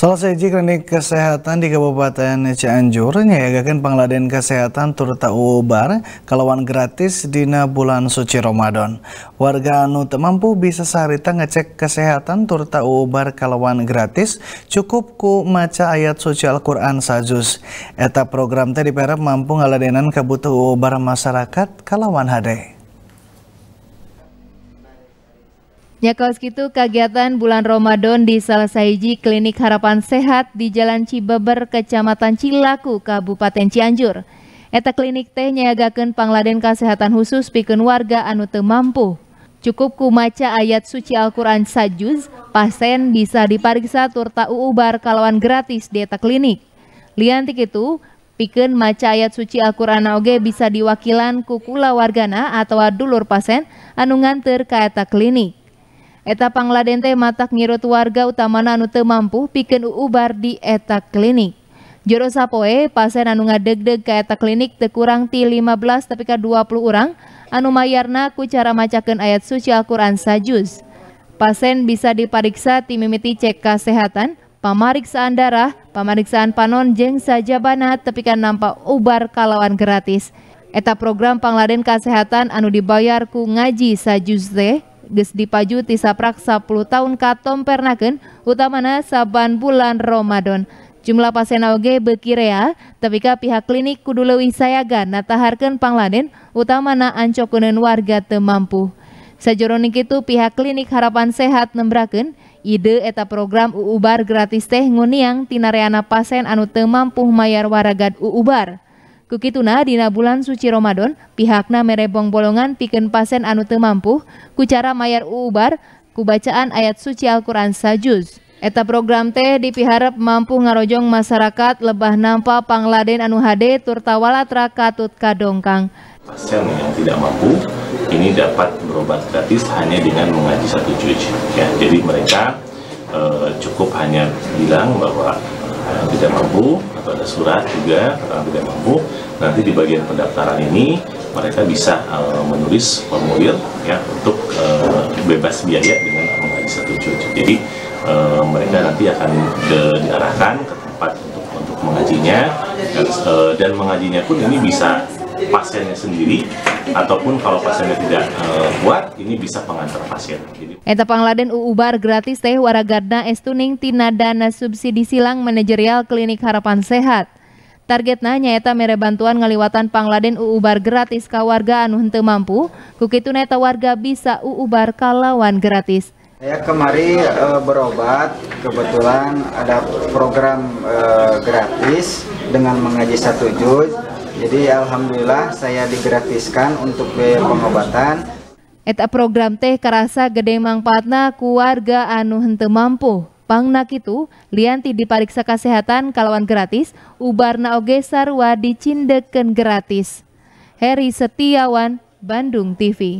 Salah seji klinik kesehatan di Kabupaten Cianjur nyayagakan pengladen kesehatan turta ubar kalawan gratis dina bulan suci Ramadan. Warga anu mampu bisa sarita ngecek kesehatan turta ubar kalawan gratis cukup ku maca ayat suci Al-Qur'an sajus. Eta program tadi diperap mampu ngaladenan kebutuh ubar masyarakat kalawan hadeh. Ya kalau segitu kegiatan bulan Ramadan di salah Klinik Harapan Sehat di Jalan Cibeber, Kecamatan Cilaku, Kabupaten Cianjur. Eta klinik teh nyagakan pangladen kesehatan khusus pikun warga anu teu mampu. Cukup kumaca ayat suci Al-Qur'an sajuz, pasien bisa diperiksa turta uubar kalawan gratis di eta klinik. Liantik itu, pikun maca ayat suci Al-Qur'an oge bisa diwakilan kukula wargana atau dulur pasien anu nganter ke eta klinik. Eta pangladen teh matak ngirut warga utamana anu teu mampu pikeun uubar di eta klinik. Jero sapoe pasien anu ngadeg-deg ka eta klinik teu kurang ti 15 tapi ka 20 urang anu mayarna ku cara macakeun ayat suci Al-Qur'an sajus. Pasien bisa dipariksa ti mimiti cek kesehatan, pamariksaan darah, pamariksaan panon jeng sajabana tapi kan nampak ubar kalawan gratis. Eta program pangladen kesehatan anu dibayar ku ngaji sajus teh geus dipaju ti sapraksa 10 tahun katom pernaken utamana saban bulan Ramadan. Jumlah pasien oge bekirea, tapi pihak klinik kudu leuwih sayaga nataharkeun pangladen utamana ancokuneun warga teu mampu. Sajroning itu pihak klinik harapan sehat nembraken ide eta program uubar gratis teh nguniang tinareana pasien anu temampu mampu mayar waragad uubar. Kukituna dina bulan suci Ramadan, pihakna merebong bolongan piken pasien anu teu mampu, kucara mayar uubar, bacaan ayat suci Al-Quran sajuz. Eta program teh dipiharap mampu ngarojong masyarakat lebah nampa pangladen anu hade turtawala trakatut kadongkang. Pasien yang tidak mampu ini dapat berobat gratis hanya dengan mengaji satu juz. Ya, jadi mereka e, cukup hanya bilang bahwa tidak mampu atau ada surat juga orang tidak mampu nanti di bagian pendaftaran ini mereka bisa uh, menulis formulir ya untuk uh, bebas biaya dengan mengaji satu cucu jadi uh, mereka nanti akan de, diarahkan ke tempat untuk untuk mengajinya dan, uh, dan mengajinya pun ini bisa pasiennya sendiri Iya. ataupun kalau pasiennya tidak uh, eh, kuat ini bisa pengantar pasien. Eta Pangladen uubar gratis teh waragarna estuning tina dana subsidi silang manajerial klinik harapan sehat. Targetna nyaeta mere bantuan ngaliwatan Pangladen uubar gratis ka warga anu henteu mampu, kukitu neta warga bisa uubar kalawan gratis. Saya kemari e, berobat, kebetulan ada program e, gratis dengan mengaji satu juz jadi alhamdulillah saya digratiskan untuk biaya pengobatan. Eta program teh karasa gede mangpatna keluarga anu hente mampu. nak itu lianti dipariksa kesehatan kalawan gratis, ubarna oge sarwa dicindeken gratis. Heri Setiawan, Bandung TV.